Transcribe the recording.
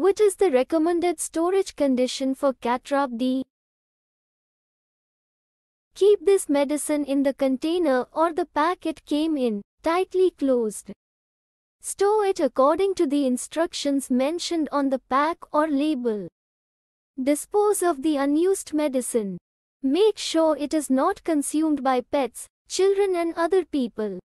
What is the recommended storage condition for Catrop D? Keep this medicine in the container or the pack it came in, tightly closed. Store it according to the instructions mentioned on the pack or label. Dispose of the unused medicine. Make sure it is not consumed by pets, children and other people.